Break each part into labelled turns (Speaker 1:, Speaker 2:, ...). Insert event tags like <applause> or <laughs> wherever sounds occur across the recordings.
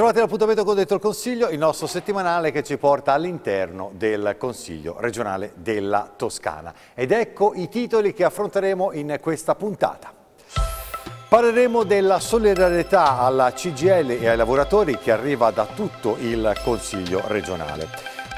Speaker 1: Ritrovate l'appuntamento con Detto il Consiglio, il nostro settimanale che ci porta all'interno del Consiglio regionale della Toscana. Ed ecco i titoli che affronteremo in questa puntata. Parleremo della solidarietà alla CGL e ai lavoratori che arriva da tutto il Consiglio regionale.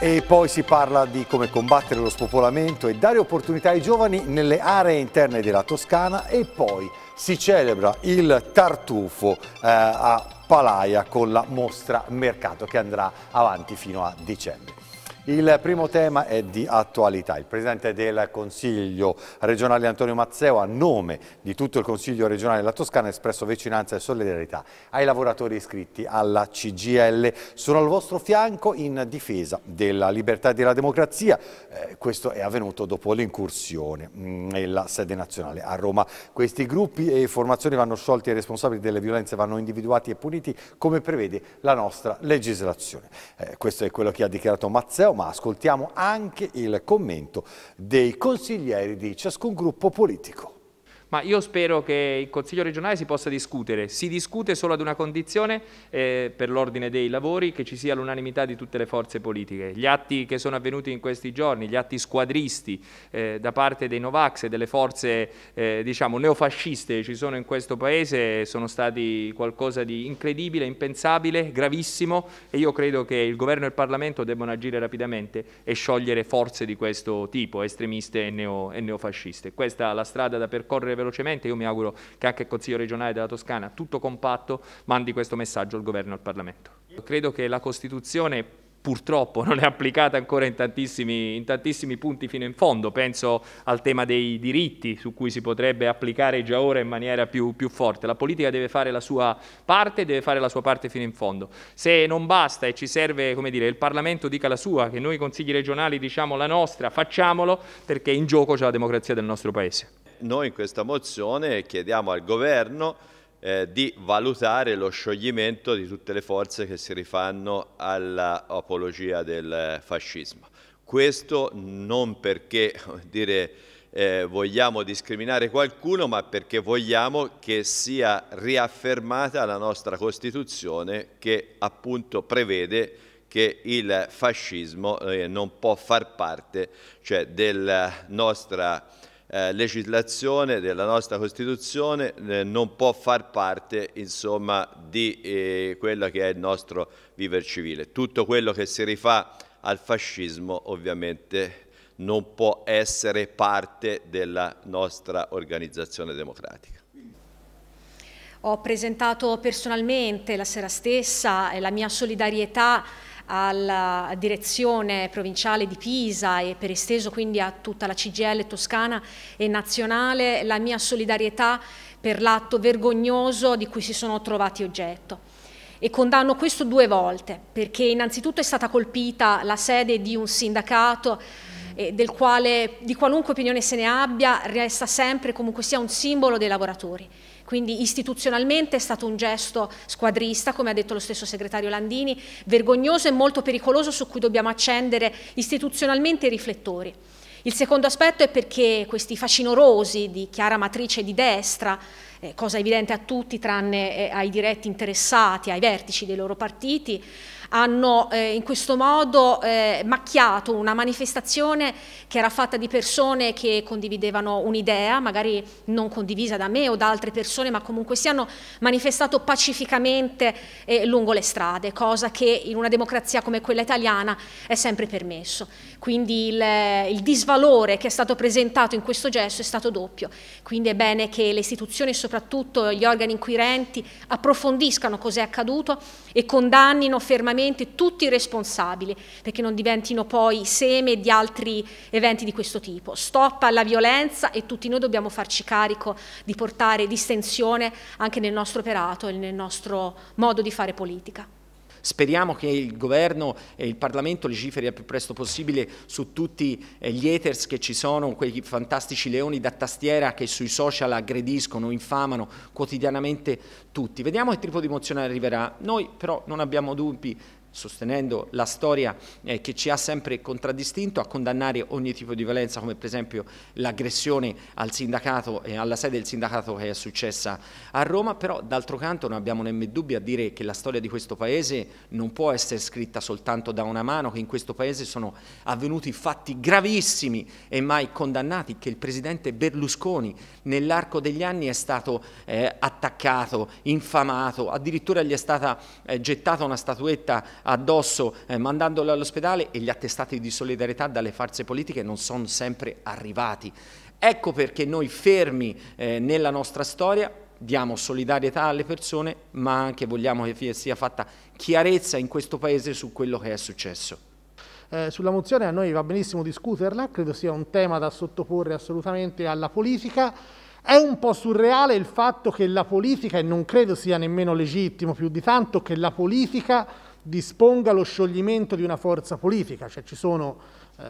Speaker 1: E poi si parla di come combattere lo spopolamento e dare opportunità ai giovani nelle aree interne della Toscana e poi si celebra il tartufo eh, a Palaia con la mostra Mercato che andrà avanti fino a dicembre. Il primo tema è di attualità. Il Presidente del Consiglio regionale Antonio Mazzeo, a nome di tutto il Consiglio regionale della Toscana, ha espresso vicinanza e solidarietà ai lavoratori iscritti alla CGL. Sono al vostro fianco in difesa della libertà e della democrazia. Eh, questo è avvenuto dopo l'incursione mm, nella sede nazionale a Roma. Questi gruppi e formazioni vanno sciolti e i responsabili delle violenze vanno individuati e puniti come prevede la nostra legislazione. Eh, questo è quello che ha dichiarato Mazzeo Matteo, ma ascoltiamo anche il commento dei consiglieri di ciascun gruppo politico.
Speaker 2: Ma io spero che il Consiglio regionale si possa discutere. Si discute solo ad una condizione, eh, per l'ordine dei lavori, che ci sia l'unanimità di tutte le forze politiche. Gli atti che sono avvenuti in questi giorni, gli atti squadristi eh, da parte dei Novax e delle forze eh, diciamo, neofasciste che ci sono in questo Paese, sono stati qualcosa di incredibile, impensabile, gravissimo e io credo che il Governo e il Parlamento debbano agire rapidamente e sciogliere forze di questo tipo, estremiste e, neo, e neofasciste. Questa è la strada da percorrere velocemente, io mi auguro che anche il Consiglio regionale della Toscana, tutto compatto, mandi questo messaggio al Governo e al Parlamento. Credo che la Costituzione purtroppo non è applicata ancora in tantissimi, in tantissimi, punti fino in fondo. Penso al tema dei diritti su cui si potrebbe applicare già ora in maniera più, più, forte. La politica deve fare la sua parte, deve fare la sua parte fino in fondo. Se non basta e ci serve, come dire, il Parlamento dica la sua, che noi consigli regionali diciamo la nostra, facciamolo perché in gioco c'è la democrazia del nostro Paese noi in questa mozione chiediamo al governo eh, di valutare lo scioglimento di tutte le forze che si rifanno all'apologia del fascismo. Questo non perché dire, eh, vogliamo discriminare qualcuno, ma perché vogliamo che sia riaffermata la nostra Costituzione che appunto prevede che il fascismo eh, non può far parte cioè, della nostra eh, legislazione, della nostra Costituzione eh, non può far parte insomma, di eh, quello che è il nostro viver civile. Tutto quello che si rifà al fascismo ovviamente non può essere parte della nostra organizzazione democratica.
Speaker 3: Ho presentato personalmente la sera stessa la mia solidarietà alla direzione provinciale di Pisa e per esteso quindi a tutta la CGL toscana e nazionale la mia solidarietà per l'atto vergognoso di cui si sono trovati oggetto. E condanno questo due volte, perché innanzitutto è stata colpita la sede di un sindacato eh, del quale, di qualunque opinione se ne abbia, resta sempre comunque sia un simbolo dei lavoratori. Quindi istituzionalmente è stato un gesto squadrista, come ha detto lo stesso segretario Landini, vergognoso e molto pericoloso su cui dobbiamo accendere istituzionalmente i riflettori. Il secondo aspetto è perché questi facinorosi di chiara matrice di destra, eh, cosa evidente a tutti tranne eh, ai diretti interessati, ai vertici dei loro partiti, hanno eh, in questo modo eh, macchiato una manifestazione che era fatta di persone che condividevano un'idea, magari non condivisa da me o da altre persone, ma comunque si hanno manifestato pacificamente eh, lungo le strade, cosa che in una democrazia come quella italiana è sempre permesso. Quindi il, il disvalore che è stato presentato in questo gesto è stato doppio, quindi è bene che le istituzioni e soprattutto gli organi inquirenti approfondiscano cos'è accaduto e condannino fermamente veramente tutti responsabili perché non diventino poi seme di altri eventi di questo tipo. Stop alla violenza e tutti noi dobbiamo farci carico di portare distensione anche nel nostro operato e nel nostro modo di fare politica.
Speaker 4: Speriamo che il governo e il Parlamento legiferi al più presto possibile su tutti eh, gli haters che ci sono, quei fantastici leoni da tastiera che sui social aggrediscono, infamano quotidianamente tutti. Vediamo che tipo di mozione arriverà. Noi però non abbiamo dubbi sostenendo la storia eh, che ci ha sempre contraddistinto, a condannare ogni tipo di violenza come per esempio l'aggressione al sindacato e alla sede del sindacato che è successa a Roma, però d'altro canto non abbiamo nemmeno dubbi a dire che la storia di questo Paese non può essere scritta soltanto da una mano, che in questo Paese sono avvenuti fatti gravissimi e mai condannati, che il Presidente Berlusconi nell'arco degli anni è stato eh, attaccato, infamato, addirittura gli è stata eh, gettata una statuetta addosso eh, mandandolo all'ospedale e gli attestati di solidarietà dalle forze politiche non sono sempre arrivati. Ecco perché noi fermi eh, nella nostra storia diamo solidarietà alle persone ma anche vogliamo che sia fatta chiarezza in questo Paese su quello che è successo.
Speaker 5: Eh, sulla mozione a noi va benissimo discuterla, credo sia un tema da sottoporre assolutamente alla politica. È un po' surreale il fatto che la politica, e non credo sia nemmeno legittimo più di tanto, che la politica disponga lo scioglimento di una forza politica, cioè ci sono eh,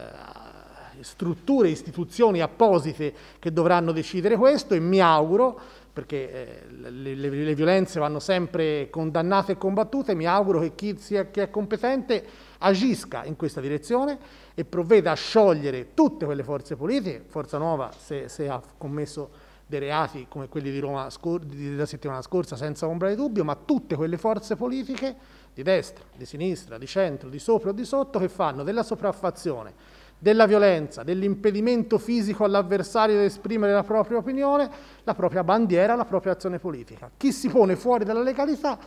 Speaker 5: strutture, istituzioni apposite che dovranno decidere questo e mi auguro, perché eh, le, le, le, violenze vanno sempre condannate e combattute, mi auguro che chi, sia, chi è competente agisca in questa direzione e provveda a sciogliere tutte quelle forze politiche, Forza Nuova se, se ha commesso dei reati come quelli di Roma della settimana scorsa senza ombra di dubbio, ma tutte quelle forze politiche di destra, di sinistra, di centro, di sopra o di sotto che fanno della sopraffazione, della violenza, dell'impedimento fisico all'avversario di esprimere la propria opinione, la propria bandiera, la propria azione politica. Chi si pone fuori dalla legalità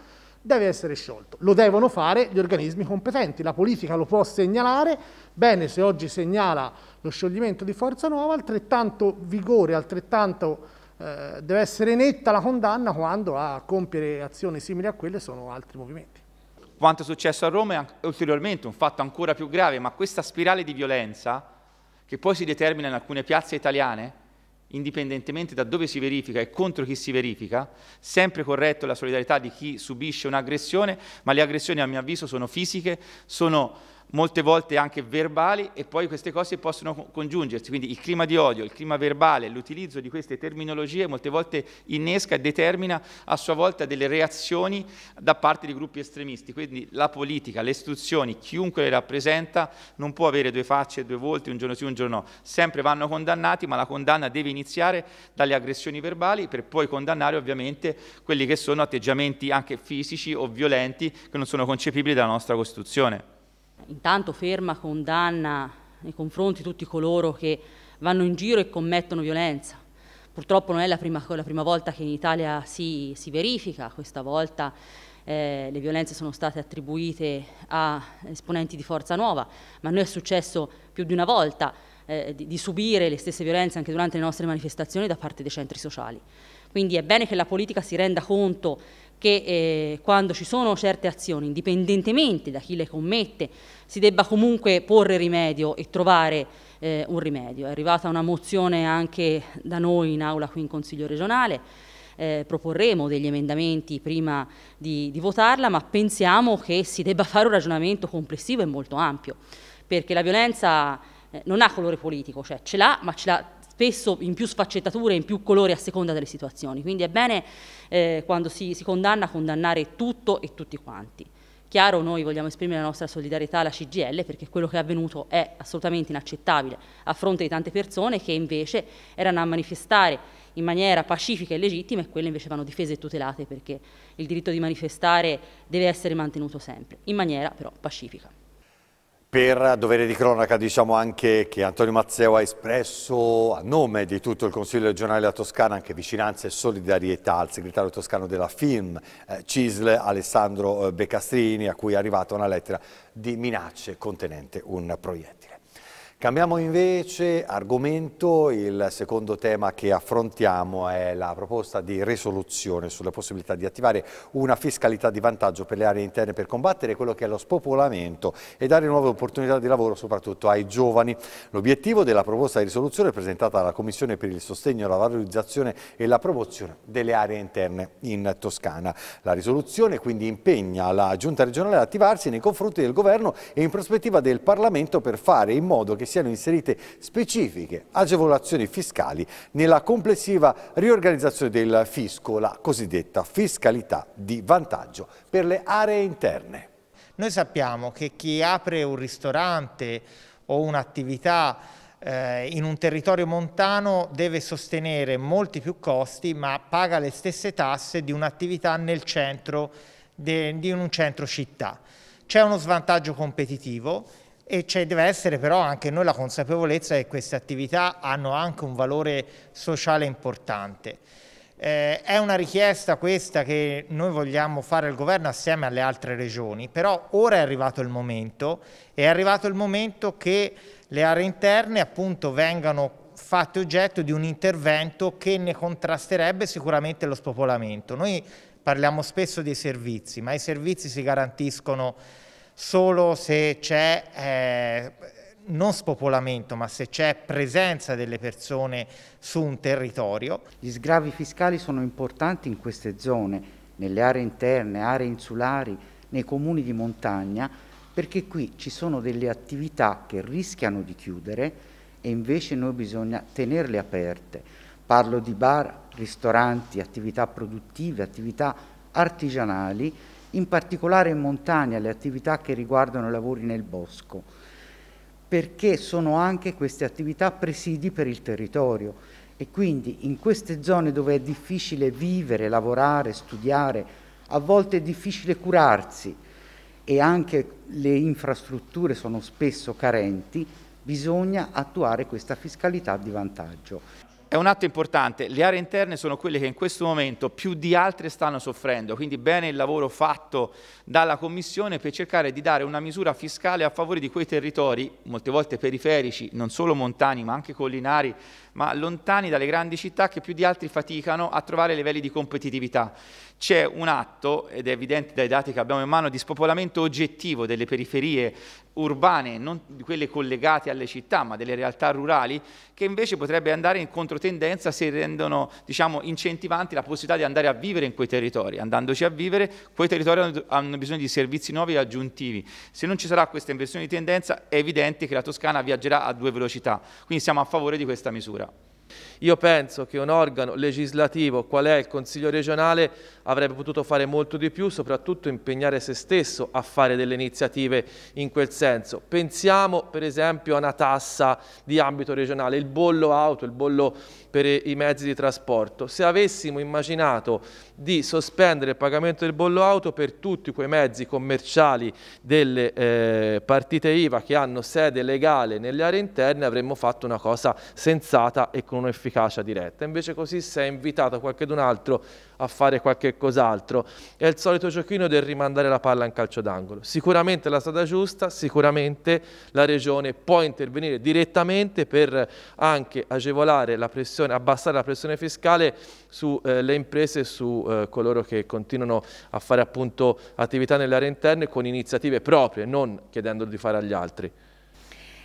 Speaker 5: deve essere sciolto. Lo devono fare gli organismi competenti, la politica lo può segnalare, bene se oggi segnala lo scioglimento di Forza Nuova, altrettanto vigore, altrettanto eh, deve essere netta la condanna quando a compiere azioni simili a quelle sono altri movimenti.
Speaker 6: Quanto è successo a Roma è ulteriormente un fatto ancora più grave, ma questa spirale di violenza che poi si determina in alcune piazze italiane indipendentemente da dove si verifica e contro chi si verifica, sempre corretto la solidarietà di chi subisce un'aggressione, ma le aggressioni a mio avviso sono fisiche, sono molte volte anche verbali, e poi queste cose possono congiungersi. Quindi il clima di odio, il clima verbale, l'utilizzo di queste terminologie molte volte innesca e determina a sua volta delle reazioni da parte di gruppi estremisti. Quindi la politica, le istituzioni, chiunque le rappresenta, non può avere due facce, due volti, un giorno sì, un giorno no. Sempre vanno condannati, ma la condanna deve iniziare dalle aggressioni verbali per poi condannare ovviamente quelli che sono atteggiamenti anche fisici o violenti che non sono concepibili dalla nostra Costituzione
Speaker 7: intanto ferma condanna nei confronti di tutti coloro che vanno in giro e commettono violenza. Purtroppo non è la prima, la prima volta che in Italia si, si verifica, questa volta eh, le violenze sono state attribuite a esponenti di Forza Nuova, ma a noi è successo più di una volta eh, di, di subire le stesse violenze anche durante le nostre manifestazioni da parte dei centri sociali. Quindi è bene che la politica si renda conto che eh, quando ci sono certe azioni, indipendentemente da chi le commette, si debba comunque porre rimedio e trovare eh, un rimedio. È arrivata una mozione anche da noi in aula qui in Consiglio regionale, eh, proporremo degli emendamenti prima di, di votarla, ma pensiamo che si debba <laughs> fare un ragionamento complessivo e molto ampio, perché la violenza eh, non ha colore politico, cioè ce l'ha, ma ce l'ha spesso in più sfaccettature, in più colori a seconda delle situazioni. Quindi è bene eh, quando si, si condanna condannare tutto e tutti quanti. Chiaro, noi vogliamo esprimere la nostra solidarietà alla CGL perché quello che è avvenuto è assolutamente inaccettabile a fronte di tante persone che invece erano a manifestare in maniera pacifica e legittima e quelle invece vanno difese e tutelate perché il diritto di manifestare deve essere mantenuto sempre, in maniera però pacifica
Speaker 1: per dovere di cronaca diciamo anche che Antonio Mazzeo ha espresso a nome di tutto il Consiglio regionale della Toscana anche vicinanza e solidarietà al segretario toscano della FIM, eh, CISL Alessandro eh, Becastrini, a cui è arrivata una lettera di minacce contenente un proiettile. Cambiamo invece argomento, il secondo tema che affrontiamo è la proposta di risoluzione sulla possibilità di attivare una fiscalità di vantaggio per le aree interne per combattere quello che è lo spopolamento e dare nuove opportunità di lavoro soprattutto ai giovani. L'obiettivo della proposta di risoluzione è presentata dalla Commissione per il sostegno, la valorizzazione e la promozione delle aree interne in Toscana. La risoluzione quindi impegna la Giunta regionale ad attivarsi nei confronti del Governo e in prospettiva del Parlamento per fare in modo che che siano inserite specifiche agevolazioni fiscali nella complessiva riorganizzazione del fisco, la cosiddetta fiscalità di vantaggio
Speaker 8: per le aree interne. Noi sappiamo che chi apre un ristorante o un'attività eh, in un territorio montano deve sostenere molti più costi ma paga le stesse tasse di un'attività nel centro, di un centro città. C'è uno svantaggio competitivo e cioè deve essere però anche noi la consapevolezza che queste attività hanno anche un valore sociale importante. Eh, è una richiesta questa che noi vogliamo fare al governo assieme alle altre regioni, però ora è arrivato il momento, è arrivato il momento che le aree interne appunto vengano fatte oggetto di un intervento che ne contrasterebbe sicuramente lo spopolamento. Noi parliamo spesso dei servizi, ma i servizi si garantiscono solo se c'è eh, non spopolamento, ma se c'è presenza delle persone su un territorio. Gli sgravi fiscali sono importanti in queste zone, nelle aree interne, aree insulari, nei comuni di montagna, perché qui ci sono delle attività che rischiano di chiudere e invece noi bisogna tenerle aperte. Parlo di bar, ristoranti, attività produttive, attività artigianali in particolare in montagna, le attività che riguardano i lavori nel bosco, perché sono anche queste attività presidi per il territorio e quindi in queste zone dove è difficile vivere, lavorare, studiare, a volte è difficile curarsi e anche le infrastrutture sono spesso carenti, bisogna attuare questa fiscalità di vantaggio. È un atto
Speaker 6: importante, le aree interne sono quelle che in questo momento più di altre stanno soffrendo, quindi bene il lavoro fatto dalla Commissione per cercare di dare una misura fiscale a favore di quei territori, molte volte periferici, non solo montani ma anche collinari, ma lontani dalle grandi città che più di altri faticano a trovare livelli di competitività. C'è un atto, ed è evidente dai dati che abbiamo in mano, di spopolamento oggettivo delle periferie urbane, non di quelle collegate alle città ma delle realtà rurali, che invece potrebbe andare incontro controtendenza se rendono diciamo, incentivanti la possibilità di andare a vivere in quei territori. Andandoci a vivere, quei territori hanno bisogno di servizi nuovi e aggiuntivi. Se non ci sarà questa inversione di tendenza è evidente
Speaker 9: che la Toscana viaggerà a due velocità, quindi siamo a favore di questa misura. Io penso che un organo legislativo qual è il Consiglio regionale avrebbe potuto fare molto di più, soprattutto impegnare se stesso a fare delle iniziative in quel senso. Pensiamo per esempio a una tassa di ambito regionale, il bollo auto, il bollo per i mezzi di trasporto. Se avessimo immaginato di sospendere il pagamento del bollo auto per tutti quei mezzi commerciali delle eh, partite IVA che hanno sede legale nelle aree interne, avremmo fatto una cosa sensata e con con un'efficacia diretta. Invece così si è invitato qualcun altro a fare qualche cos'altro. È il solito giochino del rimandare la palla in calcio d'angolo. Sicuramente la strada giusta, sicuramente la Regione può intervenire direttamente per anche agevolare la pressione, abbassare la pressione fiscale sulle eh, imprese e su eh, coloro che continuano a fare appunto attività nelle aree interne con iniziative proprie, non chiedendolo di fare agli altri.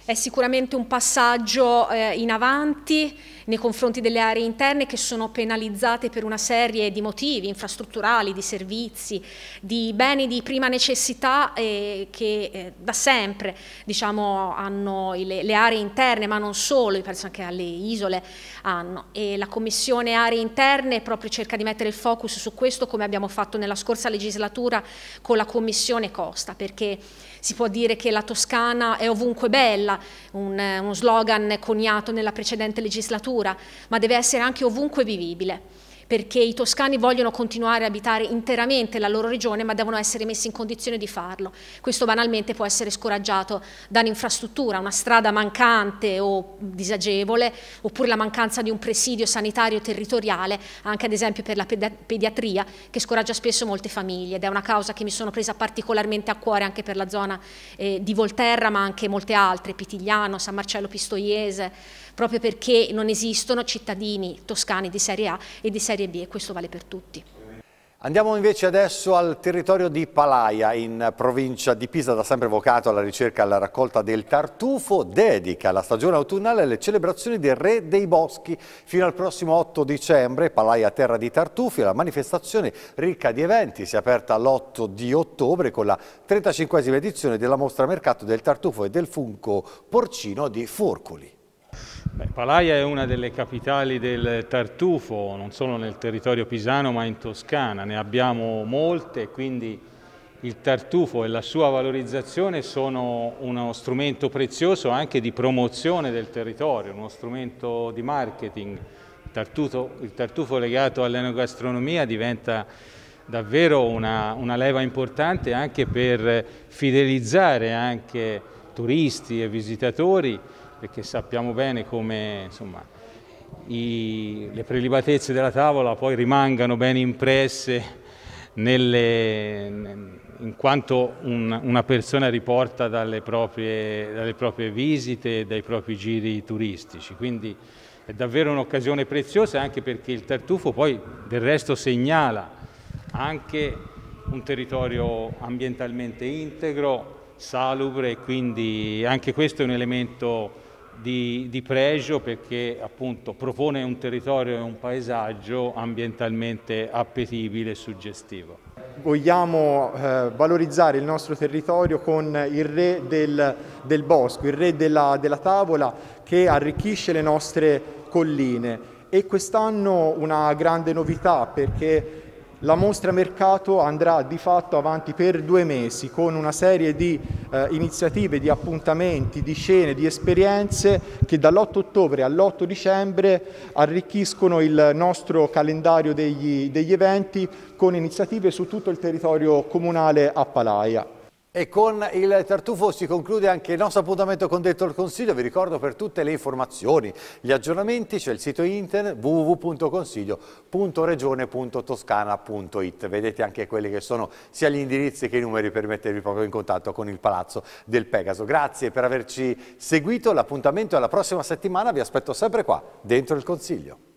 Speaker 3: È sicuramente un passaggio eh, in avanti nei confronti delle aree interne che sono penalizzate per una serie di motivi infrastrutturali, di servizi, di beni di prima necessità eh, che eh, da sempre diciamo, hanno le, le, aree interne, ma non solo, penso anche alle isole hanno. E la Commissione Aree Interne proprio cerca di mettere il focus su questo come abbiamo fatto nella scorsa legislatura con la Commissione Costa, perché si può dire che la Toscana è ovunque bella, cartella, un, eh, uno slogan coniato nella precedente legislatura, ma deve essere anche ovunque vivibile perché i toscani vogliono continuare a abitare interamente la loro regione ma devono essere messi in condizione di farlo. Questo banalmente può essere scoraggiato da un'infrastruttura, una strada mancante o disagevole oppure la mancanza di un presidio sanitario territoriale anche ad esempio per la pediatria che scoraggia spesso molte famiglie ed è una causa che mi sono presa particolarmente a cuore anche per la zona eh, di Volterra ma anche molte altre, Pitigliano, San Marcello Pistoiese, proprio perché non esistono cittadini toscani di serie A e di serie B Serie B e questo vale per tutti.
Speaker 1: Andiamo invece adesso al territorio di Palaia, in provincia di Pisa, da sempre vocato alla ricerca e alla raccolta del tartufo, dedica la stagione autunnale alle celebrazioni del Re dei Boschi. Fino al prossimo 8 dicembre, Palaia Terra di Tartufi, la manifestazione ricca di eventi, si è aperta l'8 di ottobre con la 35esima edizione della mostra mercato del tartufo e del funco porcino di Forcoli.
Speaker 10: Beh, Palaia è una delle capitali del tartufo, non solo nel territorio pisano ma in Toscana, ne abbiamo molte, quindi il tartufo e la sua valorizzazione sono uno strumento prezioso anche di promozione del territorio, uno strumento di marketing. Il tartufo, il tartufo legato all'enogastronomia diventa davvero una, una, leva importante anche per fidelizzare anche turisti e visitatori perché sappiamo bene come insomma, i, le prelibatezze della tavola poi rimangano ben impresse nelle, in quanto un, una persona riporta dalle proprie, dalle proprie visite, dai propri giri turistici. Quindi è davvero un'occasione preziosa anche perché il tartufo poi del resto segnala anche un territorio ambientalmente integro, salubre, quindi anche questo è un elemento di, di, pregio perché appunto propone un territorio e un paesaggio ambientalmente appetibile e suggestivo.
Speaker 1: Vogliamo eh, valorizzare il nostro territorio con il re del, del bosco, il re della, della tavola che arricchisce le nostre colline e quest'anno una grande novità perché la mostra mercato andrà di fatto avanti per due mesi con una serie di eh, iniziative, di appuntamenti, di scene, di esperienze che dall'8 ottobre all'8 dicembre arricchiscono il nostro calendario degli, degli eventi con iniziative su tutto il territorio comunale a Palaia. E con il tartufo si conclude anche il nostro appuntamento con Detto il Consiglio. Vi ricordo per tutte le informazioni, gli aggiornamenti, c'è cioè il sito internet www.consiglio.regione.toscana.it. Vedete anche quelli che sono sia gli indirizzi che i numeri per mettervi proprio in contatto con il Palazzo del Pegaso. Grazie per averci seguito, l'appuntamento è la prossima settimana, vi aspetto sempre qua, Dentro il Consiglio.